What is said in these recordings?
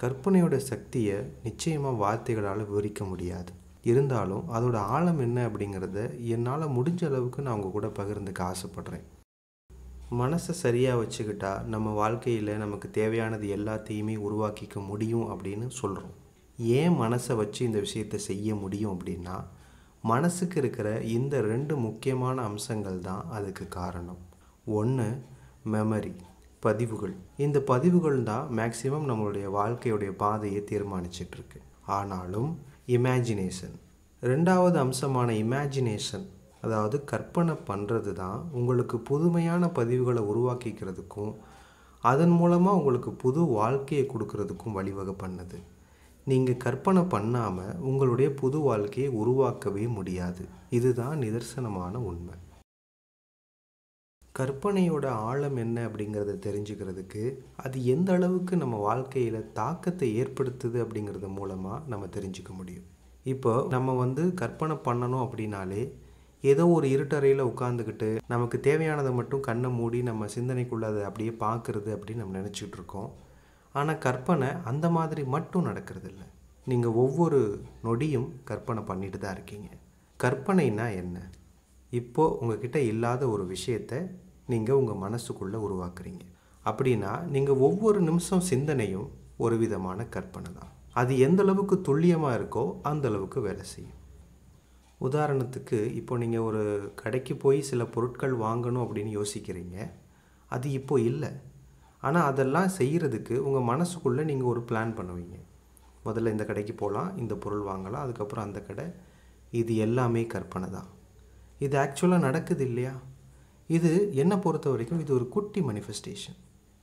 கற்பனையோட சக்தியை நிச்சயமாக வார்த்தைகளால் விவரிக்க முடியாது இருந்தாலும் அதோட ஆழம் என்ன அப்படிங்கிறத என்னால் முடிஞ்ச அளவுக்கு நான் உங்கள் கூட பகிர்ந்துக்க ஆசைப்பட்றேன் மனசை சரியாக வச்சுக்கிட்டா நம்ம வாழ்க்கையில் நமக்கு தேவையானது எல்லாத்தையுமே உருவாக்கிக்க முடியும் அப்படின்னு சொல்கிறோம் ஏன் மனசை வச்சு இந்த விஷயத்தை செய்ய முடியும் அப்படின்னா மனசுக்கு இருக்கிற இந்த ரெண்டு முக்கியமான அம்சங்கள் தான் அதுக்கு காரணம் ஒன்று மெமரி பதிவுகள் இந்த பதிவுகள் தான் மேக்சிமம் நம்மளுடைய வாழ்க்கையுடைய பாதையை தீர்மானிச்சிட்ருக்கு ஆனாலும் இமேஜினேஷன் ரெண்டாவது அம்சமான இமேஜினேஷன் அதாவது கற்பனை பண்ணுறது தான் உங்களுக்கு புதுமையான பதிவுகளை உருவாக்கிக்கிறதுக்கும் அதன் மூலமாக உங்களுக்கு புது வாழ்க்கையை கொடுக்கறதுக்கும் வழிவகை பண்ணுது நீங்கள் கற்பனை பண்ணாமல் உங்களுடைய புது வாழ்க்கையை உருவாக்கவே முடியாது இதுதான் நிதர்சனமான உண்மை கற்பனையோட ஆழம் என்ன அப்படிங்கிறத தெரிஞ்சுக்கிறதுக்கு அது எந்த அளவுக்கு நம்ம வாழ்க்கையில் தாக்கத்தை ஏற்படுத்துது அப்படிங்கிறது மூலமாக நம்ம தெரிஞ்சுக்க முடியும் இப்போ நம்ம வந்து கற்பனை பண்ணணும் அப்படின்னாலே ஏதோ ஒரு இருட்டறையில் உட்காந்துக்கிட்டு நமக்கு தேவையானதை மட்டும் கண்ணை மூடி நம்ம சிந்தனைக்குள்ளே அதை அப்படியே பார்க்குறது அப்படின்னு நம்ம நினச்சிக்கிட்டு இருக்கோம் ஆனால் கற்பனை அந்த மாதிரி மட்டும் நடக்கிறது இல்லை நீங்கள் ஒவ்வொரு நொடியும் கற்பனை பண்ணிட்டு தான் இருக்கீங்க கற்பனைனா என்ன இப்போது உங்ககிட்ட இல்லாத ஒரு விஷயத்தை நீங்கள் உங்கள் மனசுக்குள்ளே உருவாக்குறீங்க அப்படின்னா நீங்கள் ஒவ்வொரு நிமிஷம் சிந்தனையும் ஒரு விதமான கற்பனை தான் அது எந்த அளவுக்கு துல்லியமாக இருக்கோ அந்த அளவுக்கு வேலை செய்யும் உதாரணத்துக்கு இப்போ நீங்கள் ஒரு கடைக்கு போய் சில பொருட்கள் வாங்கணும் அப்படின்னு யோசிக்கிறீங்க அது இப்போ இல்லை ஆனால் அதெல்லாம் செய்கிறதுக்கு உங்கள் மனசுக்குள்ளே நீங்கள் ஒரு பிளான் பண்ணுவீங்க முதல்ல இந்த கடைக்கு போகலாம் இந்த பொருள் வாங்கலாம் அதுக்கப்புறம் அந்த கடை இது எல்லாமே கற்பனை தான் இது ஆக்சுவலாக நடக்குது இல்லையா இது என்னை பொறுத்த வரைக்கும் இது ஒரு குட்டி மனிஃபெஸ்டேஷன்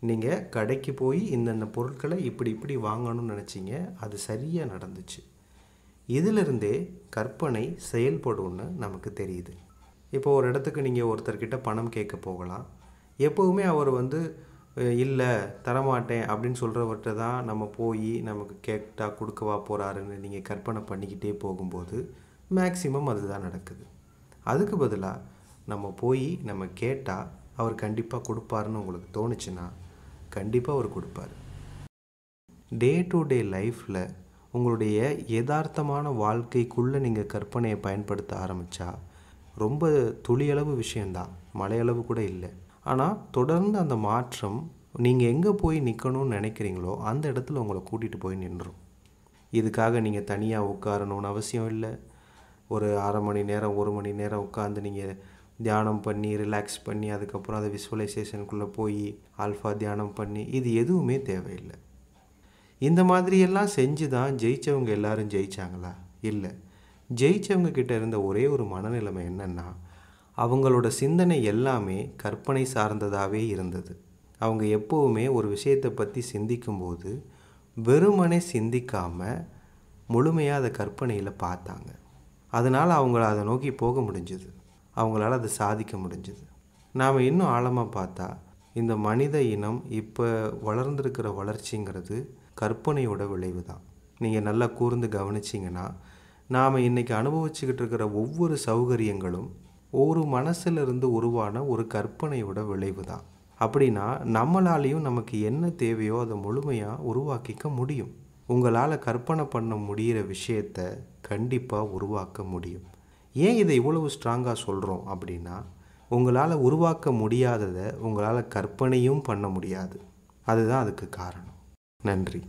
நீங்கள் கடைக்கு போய் இந்தந்த பொருட்களை இப்படி இப்படி வாங்கணும்னு நினச்சிங்க அது சரியாக நடந்துச்சு இதிலிருந்தே கற்பனை செயல்படும்னு நமக்கு தெரியுது இப்போ ஒரு இடத்துக்கு நீங்கள் ஒருத்தர்கிட்ட பணம் கேட்க போகலாம் எப்போவுமே அவர் வந்து இல்லை தரமாட்டேன் அப்படின்னு சொல்கிறவர்கிட்ட தான் நம்ம போய் நமக்கு கேட்டால் கொடுக்கவா போகிறாருன்னு நீங்கள் கற்பனை பண்ணிக்கிட்டே போகும்போது மேக்சிமம் அதுதான் நடக்குது அதுக்கு பதிலாக நம்ம போய் நம்ம கேட்டால் அவர் கண்டிப்பாக கொடுப்பாருன்னு உங்களுக்கு தோணுச்சுன்னா கண்டிப்பாக அவர் கொடுப்பார் டே டு டே லைஃப்பில் உங்களுடைய யதார்த்தமான வாழ்க்கைக்குள்ளே நீங்கள் கற்பனையை பயன்படுத்த ஆரம்பித்தா ரொம்ப துளியளவு விஷயந்தான் மலையளவு கூட இல்லை ஆனால் தொடர்ந்து அந்த மாற்றம் நீங்கள் எங்கே போய் நிற்கணும்னு நினைக்கிறீங்களோ அந்த இடத்துல உங்களை கூட்டிகிட்டு போய் நின்றோம் இதுக்காக நீங்கள் தனியாக உட்காரணும்னு அவசியம் இல்லை ஒரு அரை மணி நேரம் ஒரு மணி நேரம் உட்காந்து நீங்கள் தியானம் பண்ணி ரிலாக்ஸ் பண்ணி அதுக்கப்புறம் அதை விஸ்வலைசேஷனுக்குள்ளே போய் ஆல்ஃபா தியானம் பண்ணி இது எதுவுமே தேவையில்லை இந்த மாதிரியெல்லாம் செஞ்சு தான் ஜெயித்தவங்க எல்லாரும் ஜெயித்தாங்களா இல்லை ஜெயித்தவங்க கிட்ட இருந்த ஒரே ஒரு மனநிலைமை என்னென்னா அவங்களோட சிந்தனை எல்லாமே கற்பனை சார்ந்ததாகவே இருந்தது அவங்க எப்போவுமே ஒரு விஷயத்தை பற்றி சிந்திக்கும்போது வெறுமனே சிந்திக்காமல் முழுமையாக அதை கற்பனையில் பார்த்தாங்க அதனால் அவங்கள அதை நோக்கி போக முடிஞ்சுது அவங்களால அதை சாதிக்க முடிஞ்சுது நாம் இன்னும் ஆழமாக பார்த்தா இந்த மனித இனம் இப்போ வளர்ந்துருக்கிற வளர்ச்சிங்கிறது கற்பனையோட விளைவு தான் நீங்கள் நல்லா கூர்ந்து கவனிச்சிங்கன்னா நாம் இன்றைக்கி அனுபவிச்சுக்கிட்டு இருக்கிற ஒவ்வொரு சௌகரியங்களும் ஒரு மனசிலிருந்து உருவான ஒரு கற்பனையோட விளைவு தான் அப்படின்னா நம்மளாலேயும் நமக்கு என்ன தேவையோ அதை முழுமையாக உருவாக்கிக்க முடியும் உங்களால் கற்பனை பண்ண முடிகிற விஷயத்த கண்டிப்பாக உருவாக்க முடியும் ஏன் இதை இவ்வளவு ஸ்ட்ராங்காக சொல்கிறோம் அப்படின்னா உங்களால் உருவாக்க முடியாததை உங்களால் கற்பனையும் பண்ண முடியாது அதுதான் அதுக்கு காரணம் நன்றி